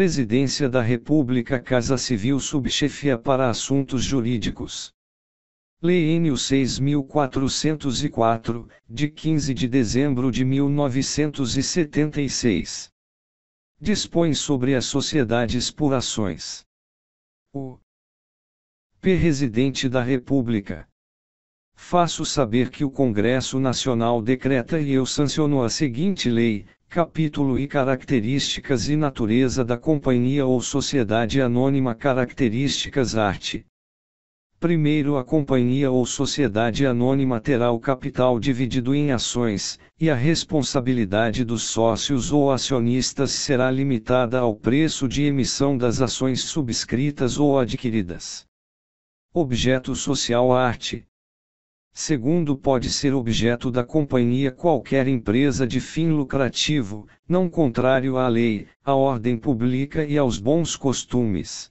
Presidência da República Casa Civil Subchefia para Assuntos Jurídicos. Lei N 6404, de 15 de dezembro de 1976. Dispõe sobre as sociedades por ações. O P. Residente da República. Faço saber que o Congresso Nacional decreta e eu sanciono a seguinte lei, capítulo e características e natureza da companhia ou sociedade anônima características arte. Primeiro a companhia ou sociedade anônima terá o capital dividido em ações, e a responsabilidade dos sócios ou acionistas será limitada ao preço de emissão das ações subscritas ou adquiridas. Objeto social arte Segundo, pode ser objeto da companhia qualquer empresa de fim lucrativo, não contrário à lei, à ordem pública e aos bons costumes.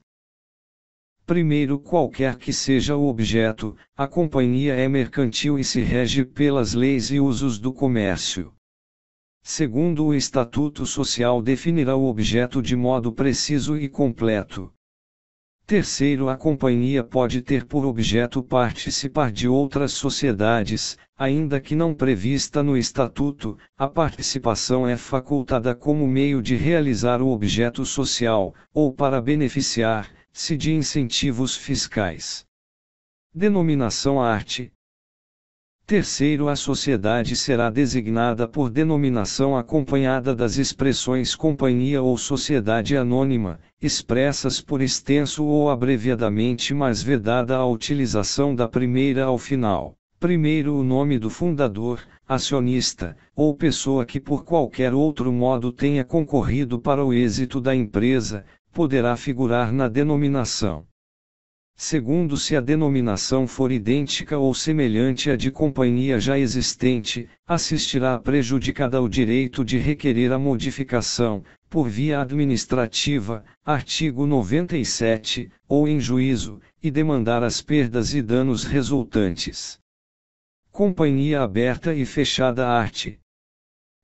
Primeiro, qualquer que seja o objeto, a companhia é mercantil e se rege pelas leis e usos do comércio. Segundo, o Estatuto Social definirá o objeto de modo preciso e completo. Terceiro, a companhia pode ter por objeto participar de outras sociedades, ainda que não prevista no estatuto, a participação é facultada como meio de realizar o objeto social, ou para beneficiar, se de incentivos fiscais. Denominação arte, Terceiro, a sociedade será designada por denominação acompanhada das expressões companhia ou sociedade anônima, expressas por extenso ou abreviadamente, mas vedada a utilização da primeira ao final. Primeiro, o nome do fundador, acionista, ou pessoa que por qualquer outro modo tenha concorrido para o êxito da empresa, poderá figurar na denominação segundo se a denominação for idêntica ou semelhante à de companhia já existente, assistirá prejudicada ao direito de requerer a modificação, por via administrativa, artigo 97, ou em juízo, e demandar as perdas e danos resultantes. Companhia aberta e fechada arte,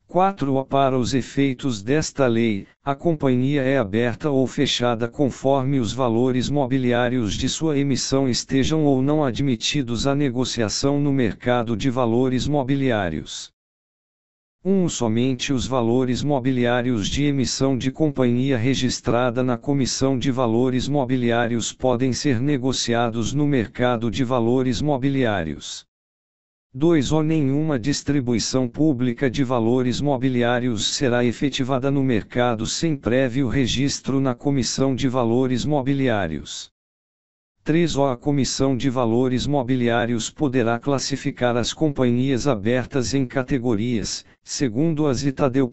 4. Para os efeitos desta lei, a companhia é aberta ou fechada conforme os valores mobiliários de sua emissão estejam ou não admitidos à negociação no mercado de valores mobiliários. 1. Um, somente os valores mobiliários de emissão de companhia registrada na Comissão de Valores Mobiliários podem ser negociados no mercado de valores mobiliários. 2 ou nenhuma distribuição pública de valores mobiliários será efetivada no mercado sem prévio registro na Comissão de Valores Mobiliários. 3 ou a Comissão de Valores Mobiliários poderá classificar as companhias abertas em categorias, segundo as itadeu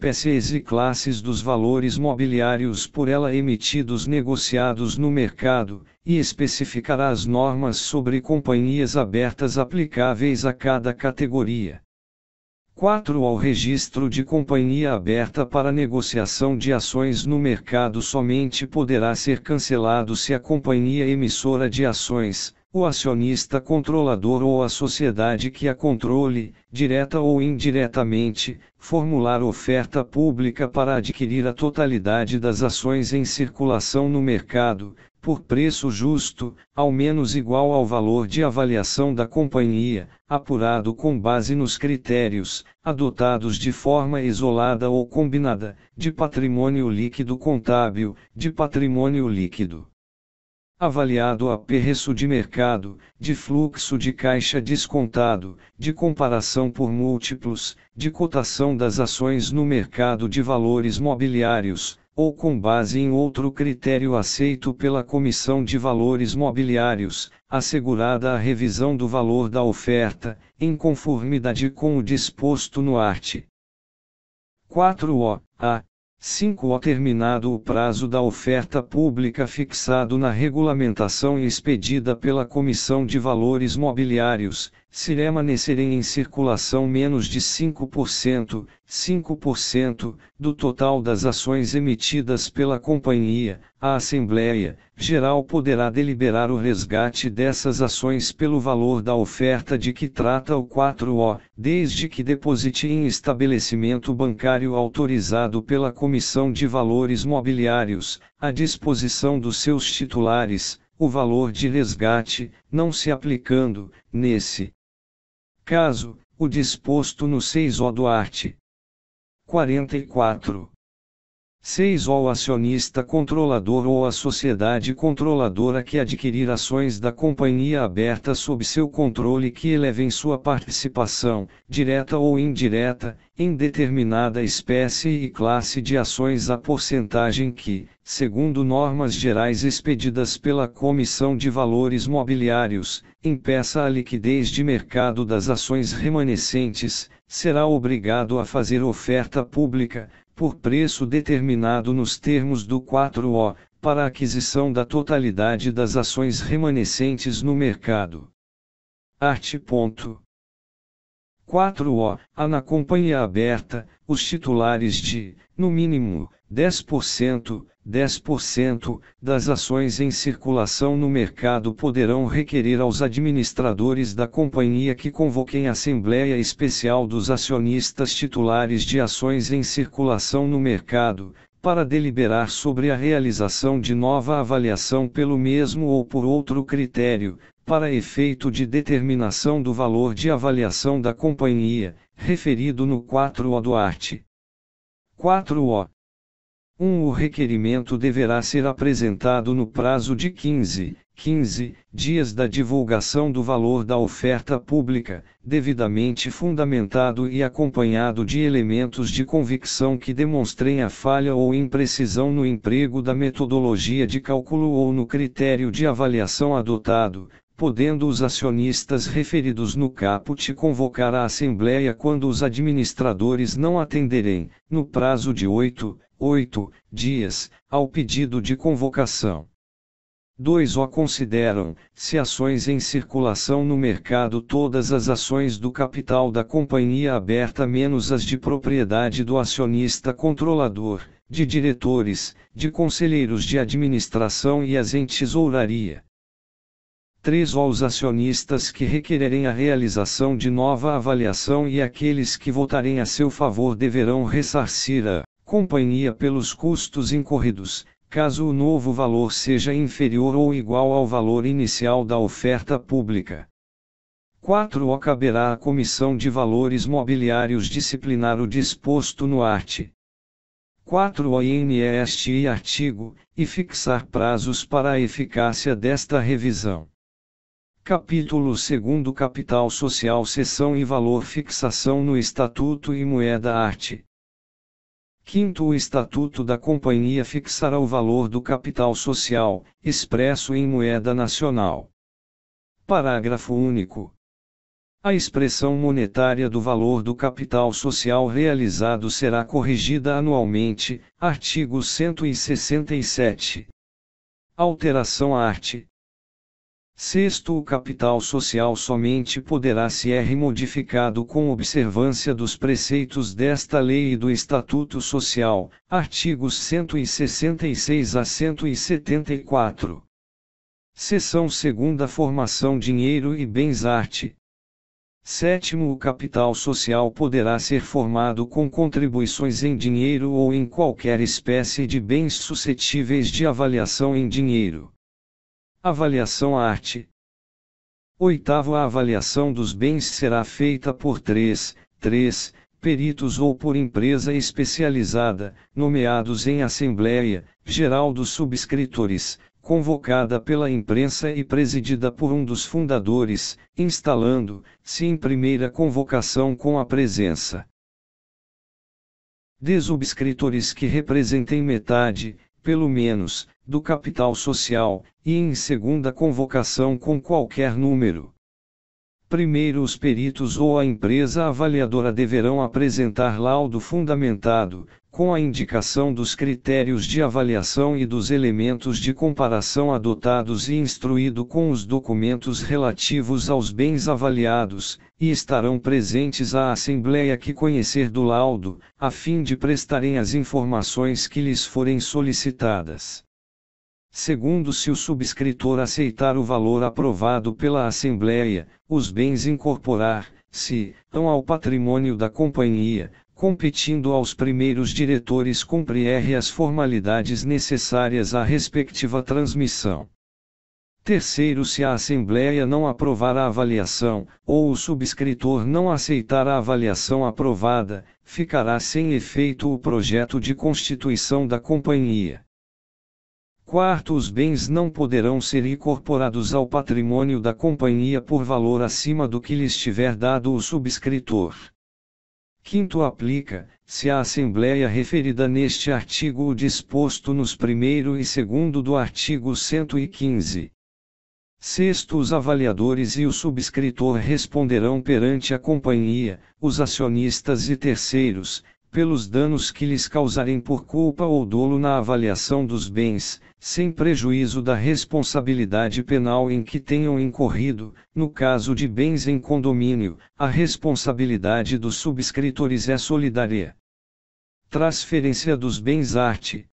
e classes dos valores mobiliários por ela emitidos negociados no mercado, e especificará as normas sobre companhias abertas aplicáveis a cada categoria. 4. Ao registro de companhia aberta para negociação de ações no mercado somente poderá ser cancelado se a companhia emissora de ações, o acionista controlador ou a sociedade que a controle, direta ou indiretamente, formular oferta pública para adquirir a totalidade das ações em circulação no mercado, por preço justo, ao menos igual ao valor de avaliação da companhia, apurado com base nos critérios, adotados de forma isolada ou combinada, de patrimônio líquido contábil, de patrimônio líquido avaliado a preço de mercado, de fluxo de caixa descontado, de comparação por múltiplos, de cotação das ações no mercado de valores mobiliários, ou com base em outro critério aceito pela Comissão de Valores Mobiliários, assegurada a revisão do valor da oferta, em conformidade com o disposto no art. 4O a 5O terminado o prazo da oferta pública fixado na regulamentação expedida pela Comissão de Valores Mobiliários, se remanescerem em circulação menos de 5%, 5% do total das ações emitidas pela companhia, a Assembleia Geral poderá deliberar o resgate dessas ações pelo valor da oferta de que trata o 4O, desde que deposite em estabelecimento bancário autorizado pela Comissão de Valores Mobiliários, à disposição dos seus titulares, o valor de resgate, não se aplicando, nesse caso, o disposto no 6 O Duarte. 44. 6. O acionista controlador ou a sociedade controladora que adquirir ações da companhia aberta sob seu controle que elevem sua participação, direta ou indireta, em determinada espécie e classe de ações a porcentagem que, segundo normas gerais expedidas pela Comissão de Valores Mobiliários, impeça a liquidez de mercado das ações remanescentes, será obrigado a fazer oferta pública por preço determinado nos termos do 4O, para aquisição da totalidade das ações remanescentes no mercado. Art. 4O. A na companhia aberta, os titulares de, no mínimo, 10%, 10% das ações em circulação no mercado poderão requerer aos administradores da companhia que convoquem assembleia especial dos acionistas titulares de ações em circulação no mercado, para deliberar sobre a realização de nova avaliação pelo mesmo ou por outro critério, para efeito de determinação do valor de avaliação da companhia, referido no 4O do art. 4O 1. O requerimento deverá ser apresentado no prazo de 15, 15 dias da divulgação do valor da oferta pública, devidamente fundamentado e acompanhado de elementos de convicção que demonstrem a falha ou imprecisão no emprego da metodologia de cálculo ou no critério de avaliação adotado, podendo os acionistas referidos no caput convocar a Assembleia quando os administradores não atenderem, no prazo de 8, 8 dias, ao pedido de convocação. 2. O consideram, se ações em circulação no mercado, todas as ações do capital da companhia aberta, menos as de propriedade do acionista controlador, de diretores, de conselheiros de administração e as em tesouraria. 3. Aos acionistas que requererem a realização de nova avaliação e aqueles que votarem a seu favor deverão ressarcir a companhia pelos custos incorridos, caso o novo valor seja inferior ou igual ao valor inicial da oferta pública. 4. Caberá à Comissão de Valores Mobiliários disciplinar o disposto no art. 4 ON este artigo, e fixar prazos para a eficácia desta revisão. Capítulo 2 Capital Social Seção e Valor Fixação no Estatuto e Moeda Arte. Quinto, o Estatuto da Companhia fixará o valor do capital social, expresso em moeda nacional. Parágrafo único. A expressão monetária do valor do capital social realizado será corrigida anualmente, artigo 167. Alteração arte. Sexto, o capital social somente poderá ser é modificado com observância dos preceitos desta lei e do Estatuto Social, artigos 166 a 174. Seção 2 Formação Dinheiro e Bens Arte. Sétimo, o capital social poderá ser formado com contribuições em dinheiro ou em qualquer espécie de bens suscetíveis de avaliação em dinheiro. Avaliação arte. Oitavo, a avaliação dos bens será feita por três, três peritos ou por empresa especializada, nomeados em Assembleia Geral dos Subscritores, convocada pela imprensa e presidida por um dos fundadores, instalando-se em primeira convocação com a presença de subscritores que representem metade, pelo menos, do capital social, e em segunda convocação com qualquer número. Primeiro, os peritos ou a empresa avaliadora deverão apresentar laudo fundamentado, com a indicação dos critérios de avaliação e dos elementos de comparação adotados e instruído com os documentos relativos aos bens avaliados, e estarão presentes à Assembleia que conhecer do laudo, a fim de prestarem as informações que lhes forem solicitadas. Segundo, se o subscritor aceitar o valor aprovado pela Assembleia, os bens incorporar-se tão ao patrimônio da companhia, competindo aos primeiros diretores cumprir as formalidades necessárias à respectiva transmissão. Terceiro, se a Assembleia não aprovar a avaliação, ou o subscritor não aceitar a avaliação aprovada, ficará sem efeito o projeto de constituição da companhia. Quarto, os bens não poderão ser incorporados ao patrimônio da companhia por valor acima do que lhes tiver dado o subscritor. Quinto, aplica, se a Assembleia referida neste artigo o disposto nos primeiro e segundo do artigo 115. Sexto, os avaliadores e o subscritor responderão perante a companhia, os acionistas e terceiros, pelos danos que lhes causarem por culpa ou dolo na avaliação dos bens, sem prejuízo da responsabilidade penal em que tenham incorrido, no caso de bens em condomínio, a responsabilidade dos subscritores é solidária. Transferência dos bens arte.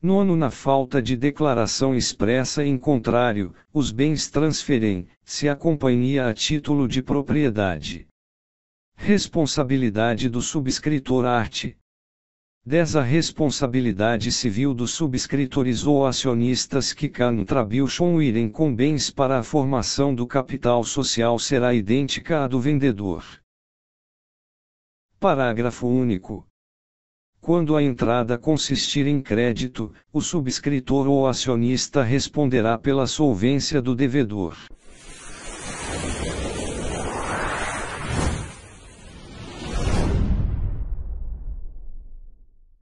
Nono na falta de declaração expressa em contrário, os bens transferem, se a companhia a título de propriedade Responsabilidade do subscritor arte. 10. A responsabilidade civil dos subscritores ou acionistas que contribuem com bens para a formação do capital social será idêntica à do vendedor. Parágrafo único. Quando a entrada consistir em crédito, o subscritor ou acionista responderá pela solvência do devedor.